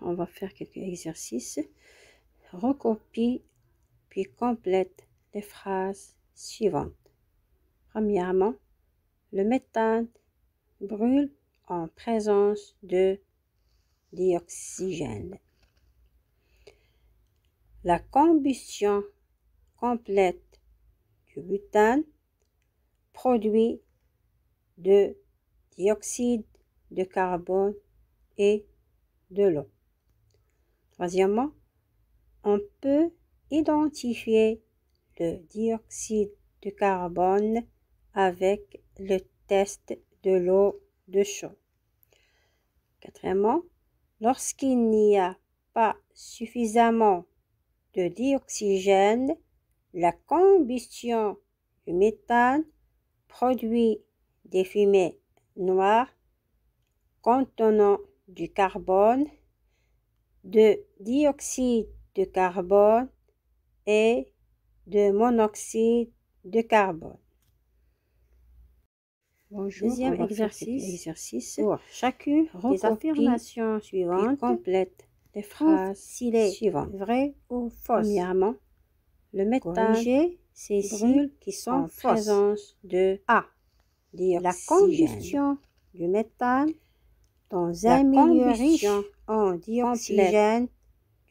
on va faire quelques exercices. Recopie puis complète les phrases suivantes. Premièrement, le méthane brûle en présence de dioxygène. La combustion complète du butane produit de dioxyde de carbone et de l'eau. Troisièmement, on peut identifier le dioxyde de carbone avec le test de l'eau de chaud. Quatrièmement, lorsqu'il n'y a pas suffisamment de dioxygène, la combustion du méthane produit des fumées noires contenant du carbone, de dioxyde de carbone et de monoxyde de carbone. Deuxième exercice. Pour chacune des affirmations suivantes, complète les phrases s'il est suivantes. vrai ou faux. Premièrement, le méthane, ces cellules qui sont en présence de A. La combustion du méthane dans un milieu riche en dioxygène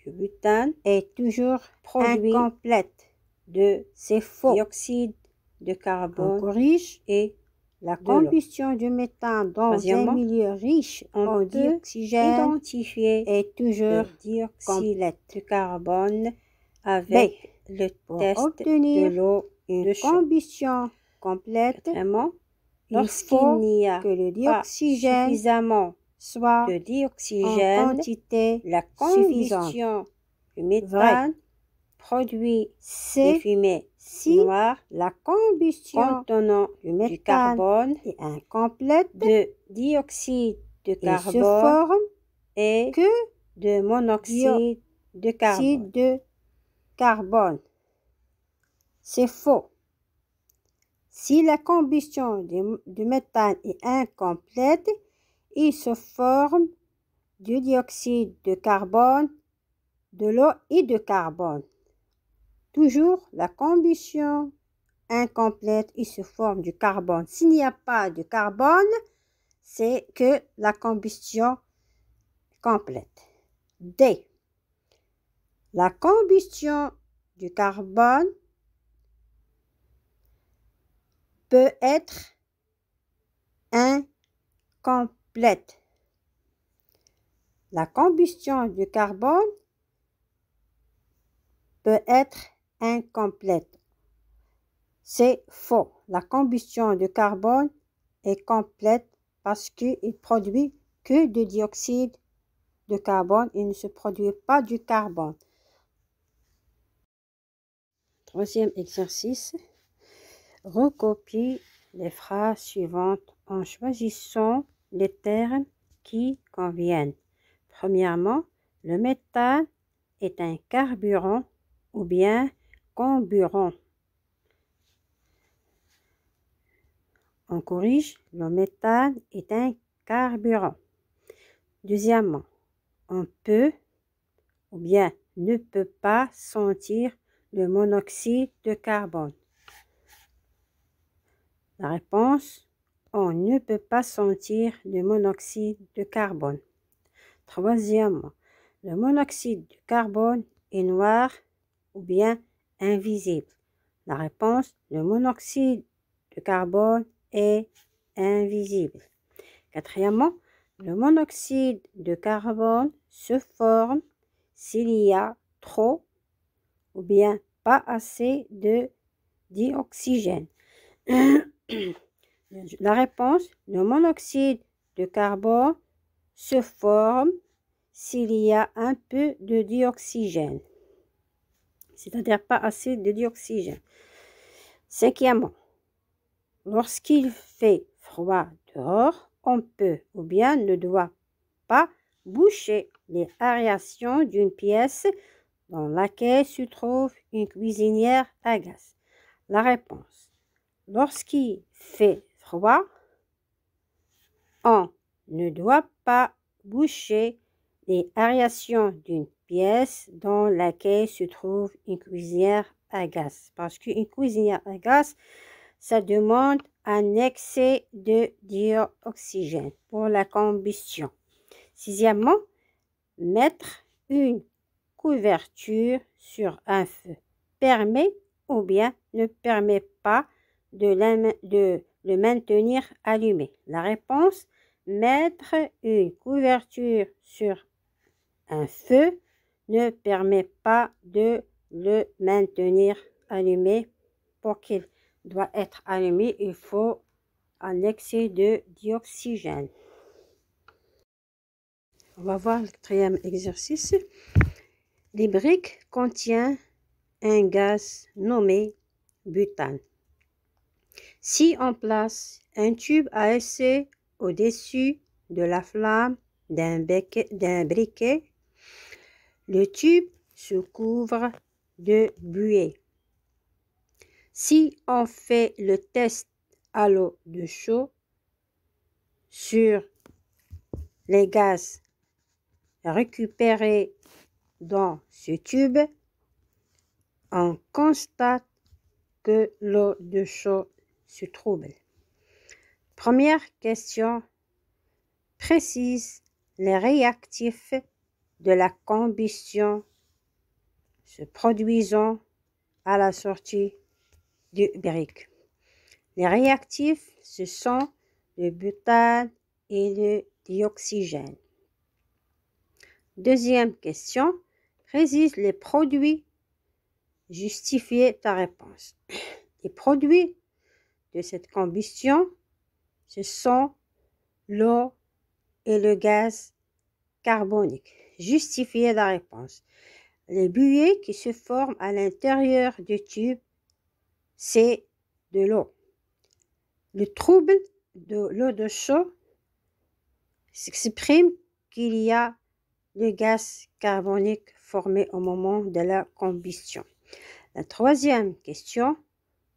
du butane est toujours incomplète de ces faux dioxyde de carbone riche et la combustion du méthane dans un milieu riche en dioxygène identifié est toujours dioxylette de carbone ben, avec le test obtenir de l'eau une combustion complète. lorsqu'il n'y a que le dioxygène soit de dioxygène quantité la combustion du méthane produit ces fumées si noires, la combustion du, méthane carbone est incomplète de dioxyde de carbone et, forme que de monoxyde de carbone. C'est faux. Si la combustion du méthane est incomplète, il se forme du dioxyde de carbone, de l'eau et de carbone. Toujours la combustion incomplète, il se forme du carbone. S'il n'y a pas de carbone, c'est que la combustion complète. D. La combustion du carbone peut être incomplète la combustion du carbone peut être incomplète. C'est faux. La combustion du carbone est complète parce qu'il produit que du dioxyde de carbone. Il ne se produit pas du carbone. Troisième exercice. Recopie les phrases suivantes en choisissant les termes qui conviennent. Premièrement, le méthane est un carburant ou bien comburant. On corrige, le méthane est un carburant. Deuxièmement, on peut ou bien ne peut pas sentir le monoxyde de carbone. La réponse on ne peut pas sentir le monoxyde de carbone. Troisièmement, le monoxyde de carbone est noir ou bien invisible. La réponse, le monoxyde de carbone est invisible. Quatrièmement, le monoxyde de carbone se forme s'il y a trop ou bien pas assez de dioxygène. La réponse, le monoxyde de carbone se forme s'il y a un peu de dioxygène, c'est-à-dire pas assez de dioxygène. Cinquièmement, lorsqu'il fait froid dehors, on peut ou bien ne doit pas boucher les aérations d'une pièce dans laquelle se trouve une cuisinière à gaz. La réponse, lorsqu'il fait 3 on ne doit pas boucher les variations d'une pièce dans laquelle se trouve une cuisinière à gaz. Parce qu'une cuisinière à gaz, ça demande un excès de dioxygène pour la combustion. Sixièmement, mettre une couverture sur un feu permet ou bien ne permet pas de, de le maintenir allumé La réponse, mettre une couverture sur un feu ne permet pas de le maintenir allumé. Pour qu'il doit être allumé, il faut un excès de dioxygène. On va voir le quatrième exercice. Les briques contiennent un gaz nommé butane. Si on place un tube à essai au-dessus de la flamme d'un briquet, le tube se couvre de buée. Si on fait le test à l'eau de chaud sur les gaz récupérés dans ce tube, on constate que l'eau de chaud ce trouble. Première question précise les réactifs de la combustion se produisant à la sortie du brique Les réactifs, ce sont le butane et le dioxygène. Deuxième question, précise les produits. Justifiez ta réponse. Les produits de cette combustion, ce sont l'eau et le gaz carbonique. Justifiez la réponse. Les buées qui se forment à l'intérieur du tube, c'est de l'eau. Le trouble de l'eau de chaud s'exprime qu'il y a le gaz carbonique formé au moment de la combustion. La troisième question,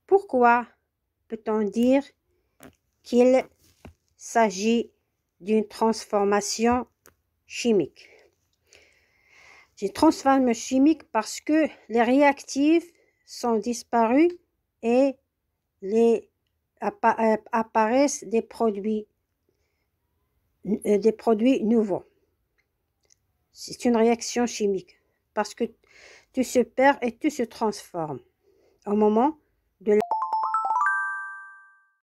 pourquoi peut-on dire qu'il s'agit d'une transformation chimique. Je transforme chimique parce que les réactifs sont disparus et les euh, apparaissent des produits, euh, des produits nouveaux. C'est une réaction chimique parce que tout se perd et tout se transforme au moment